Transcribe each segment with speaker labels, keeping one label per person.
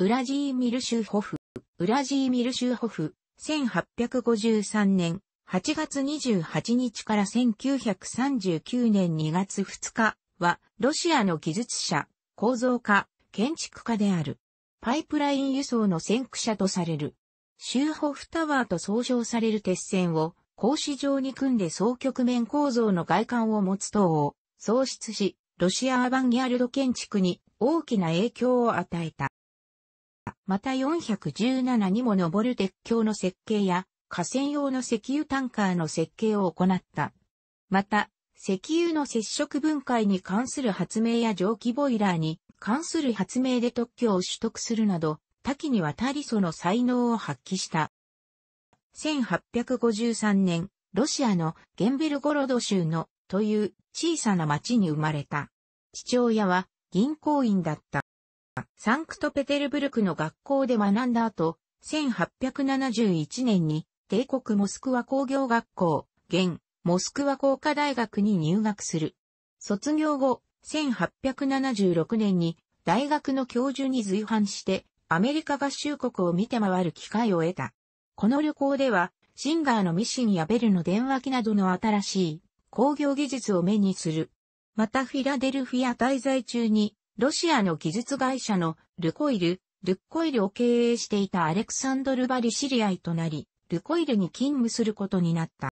Speaker 1: ウラジーミルシューホフ、ウラジーミルシューホフ、1853年8月28日から1939年2月2日は、ロシアの技術者、構造家、建築家である。パイプライン輸送の先駆者とされる。シューホフタワーと総称される鉄線を、格子状に組んで双極面構造の外観を持つ塔を創出し、ロシアアバンギャルド建築に大きな影響を与えた。また417にも上る鉄橋の設計や、河川用の石油タンカーの設計を行った。また、石油の接触分解に関する発明や蒸気ボイラーに関する発明で特許を取得するなど、多岐にわたりその才能を発揮した。1853年、ロシアのゲンベルゴロド州のという小さな町に生まれた。父親は銀行員だった。サンクトペテルブルクの学校で学んだ後、1871年に帝国モスクワ工業学校、現、モスクワ工科大学に入学する。卒業後、1876年に大学の教授に随伴してアメリカ合衆国を見て回る機会を得た。この旅行では、シンガーのミシンやベルの電話機などの新しい工業技術を目にする。またフィラデルフィア滞在中にロシアの技術会社のルコイル、ルッコイルを経営していたアレクサンドル・バリ知り合いとなり、ルコイルに勤務することになった。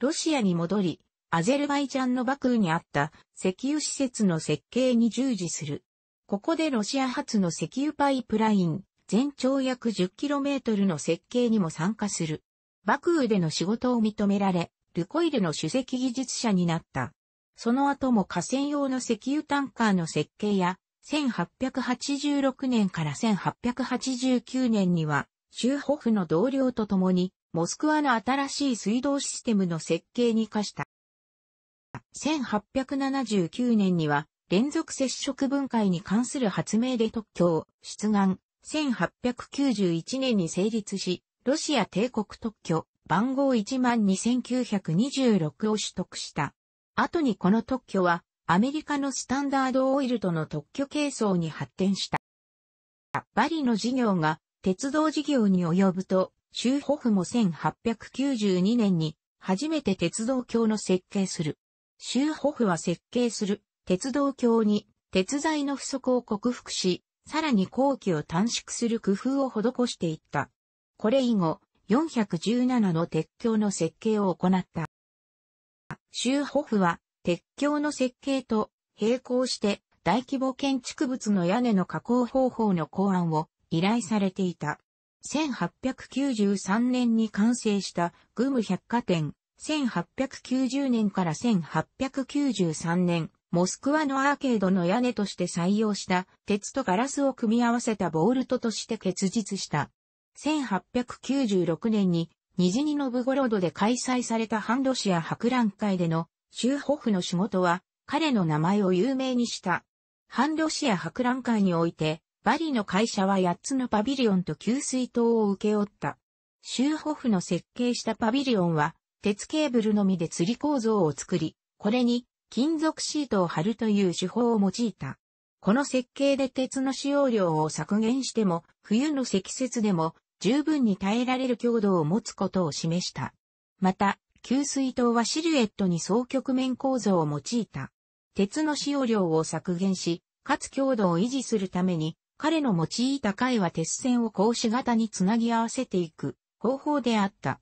Speaker 1: ロシアに戻り、アゼルバイジャンのバクーにあった石油施設の設計に従事する。ここでロシア発の石油パイプライン、全長約 10km の設計にも参加する。バクーでの仕事を認められ、ルコイルの首席技術者になった。その後も河川用の石油タンカーの設計や、1886年から1889年には、シューホフの同僚と共に、モスクワの新しい水道システムの設計に課した。1879年には、連続接触分解に関する発明で特許を出願。1891年に成立し、ロシア帝国特許番号12926を取得した。後にこの特許はアメリカのスタンダードオイルとの特許係争に発展した。バリの事業が鉄道事業に及ぶと、シューホフも1892年に初めて鉄道橋の設計する。シューホフは設計する鉄道橋に鉄材の不足を克服し、さらに工期を短縮する工夫を施していった。これ以後、417の鉄橋の設計を行った。シューホフは、鉄橋の設計と並行して大規模建築物の屋根の加工方法の考案を依頼されていた。1893年に完成したグム百貨店、1890年から1893年、モスクワのアーケードの屋根として採用した鉄とガラスを組み合わせたボールトとして結実した。1896年にニジニノブゴロドで開催された反ロシア博覧会でのシューホフの仕事は彼の名前を有名にした。反ロシア博覧会において、バリの会社は8つのパビリオンと給水塔を請け負った。シューホフの設計したパビリオンは、鉄ケーブルのみで釣り構造を作り、これに金属シートを貼るという手法を用いた。この設計で鉄の使用量を削減しても、冬の積雪でも十分に耐えられる強度を持つことを示した。また、給水塔はシルエットに双極面構造を用いた。鉄の使用量を削減し、かつ強度を維持するために、彼の用いた回は鉄線を格子型につなぎ合わせていく方法であった。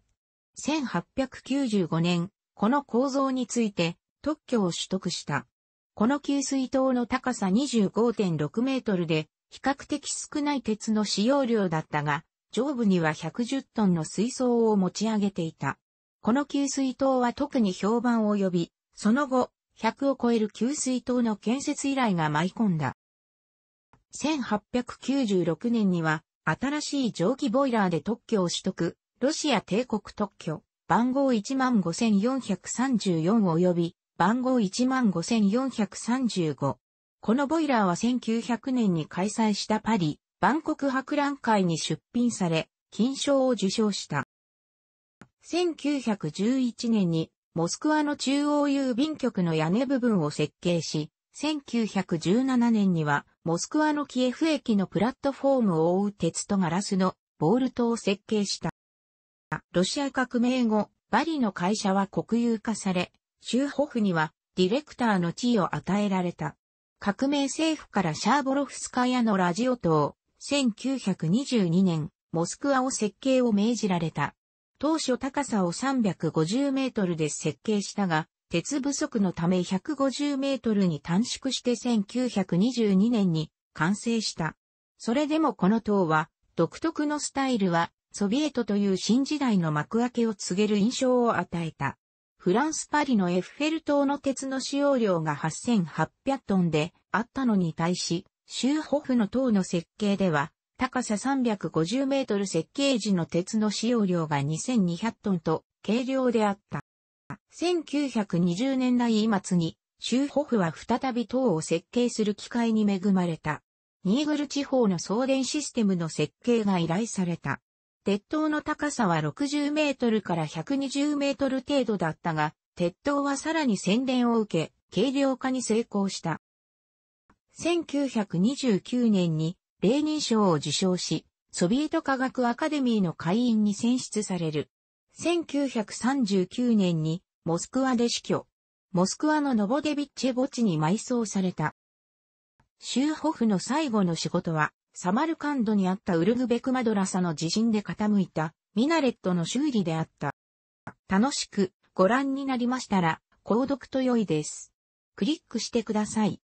Speaker 1: 1895年、この構造について特許を取得した。この給水塔の高さ25.6メートルで、比較的少ない鉄の使用量だったが、上部には110トンの水槽を持ち上げていた。この給水塔は特に評判を呼び、その後、100を超える給水塔の建設依頼が舞い込んだ。1896年には、新しい蒸気ボイラーで特許を取得、ロシア帝国特許、番号15434及び、番号15435。このボイラーは1900年に開催したパリ万国博覧会に出品され、金賞を受賞した。1911年にモスクワの中央郵便局の屋根部分を設計し、1917年にはモスクワのキエフ駅のプラットフォームを覆う鉄とガラスのボールトを設計した。ロシア革命後、バリの会社は国有化され、シューホフにはディレクターの地位を与えられた。革命政府からシャーボロフスカヤのラジオ等、1922年、モスクワを設計を命じられた。当初高さを350メートルで設計したが、鉄不足のため150メートルに短縮して1922年に完成した。それでもこの塔は、独特のスタイルは、ソビエトという新時代の幕開けを告げる印象を与えた。フランスパリのエッフェル塔の鉄の使用量が8800トンであったのに対し、州ホフの塔の設計では、高さ350メートル設計時の鉄の使用量が2200トンと軽量であった。1920年代末に、州ホフは再び塔を設計する機会に恵まれた。ニーグル地方の送電システムの設計が依頼された。鉄塔の高さは60メートルから120メートル程度だったが、鉄塔はさらに宣伝を受け、軽量化に成功した。1929年にレーニン賞を受賞し、ソビエト科学アカデミーの会員に選出される。1939年にモスクワで死去。モスクワのノボデビッチェ墓地に埋葬された。シューホフの最後の仕事は、サマルカンドにあったウルグベクマドラサの地震で傾いたミナレットの修理であった。楽しくご覧になりましたら、購読と良いです。クリックしてください。